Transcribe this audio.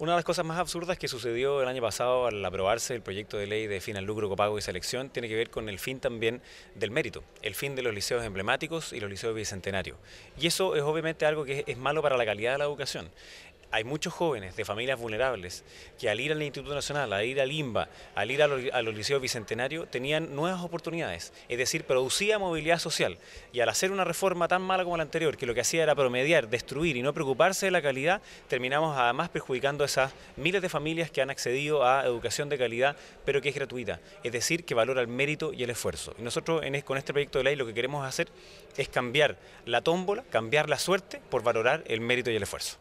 Una de las cosas más absurdas que sucedió el año pasado al aprobarse el proyecto de ley de fin al lucro, copago y selección tiene que ver con el fin también del mérito, el fin de los liceos emblemáticos y los liceos bicentenarios. Y eso es obviamente algo que es malo para la calidad de la educación hay muchos jóvenes de familias vulnerables que al ir al Instituto Nacional, al ir al Limba, al ir a los, liceos bicentenario, tenían nuevas oportunidades. Es decir, producía movilidad social. Y al hacer una reforma tan mala como la anterior, que lo que hacía era promediar, destruir y no preocuparse de la calidad, terminamos además perjudicando a esas miles de familias que han accedido a educación de calidad, pero que es gratuita. Es decir, que valora el mérito y el esfuerzo. Y nosotros con este proyecto de ley lo que queremos hacer es cambiar la tómbola, cambiar la suerte por valorar el mérito y el esfuerzo.